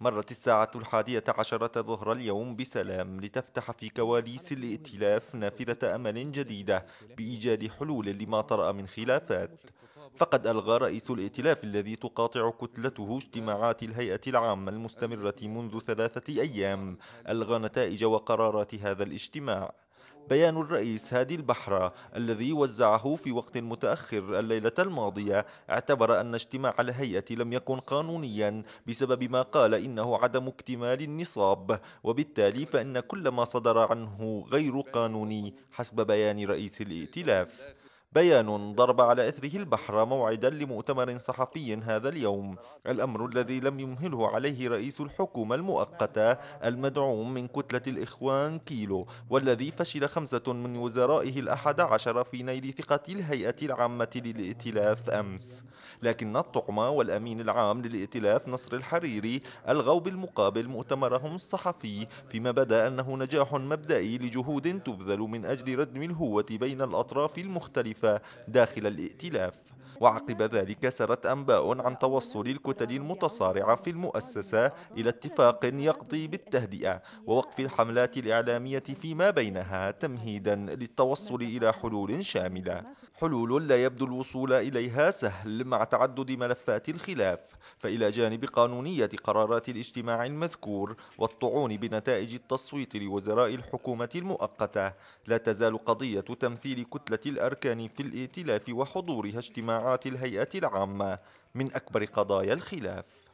مرت الساعة الحادية عشرة ظهر اليوم بسلام لتفتح في كواليس الائتلاف نافذة أمل جديدة بإيجاد حلول لما طرأ من خلافات فقد ألغى رئيس الائتلاف الذي تقاطع كتلته اجتماعات الهيئة العامة المستمرة منذ ثلاثة أيام ألغى نتائج وقرارات هذا الاجتماع بيان الرئيس هادي البحرة الذي وزعه في وقت متأخر الليلة الماضية اعتبر أن اجتماع الهيئة لم يكن قانونيا بسبب ما قال إنه عدم اكتمال النصاب وبالتالي فإن كل ما صدر عنه غير قانوني حسب بيان رئيس الائتلاف بيان ضرب على إثره البحر موعدا لمؤتمر صحفي هذا اليوم الأمر الذي لم يمهله عليه رئيس الحكومة المؤقتة المدعوم من كتلة الإخوان كيلو والذي فشل خمسة من وزرائه الأحد عشر في نيل ثقة الهيئة العامة للائتلاف أمس لكن الطعمة والأمين العام للائتلاف نصر الحريري ألغوا بالمقابل مؤتمرهم الصحفي فيما بدا أنه نجاح مبدئي لجهود تبذل من أجل ردم الهوة بين الأطراف المختلفة الطائفة داخل الائتلاف وعقب ذلك سرت أنباء عن توصل الكتل المتصارعة في المؤسسة إلى اتفاق يقضي بالتهدئة ووقف الحملات الإعلامية فيما بينها تمهيدا للتوصل إلى حلول شاملة حلول لا يبدو الوصول إليها سهل مع تعدد ملفات الخلاف فإلى جانب قانونية قرارات الاجتماع المذكور والطعون بنتائج التصويت لوزراء الحكومة المؤقتة لا تزال قضية تمثيل كتلة الأركان في الائتلاف وحضورها اجتماعات اجتماعات الهيئة العامة من أكبر قضايا الخلاف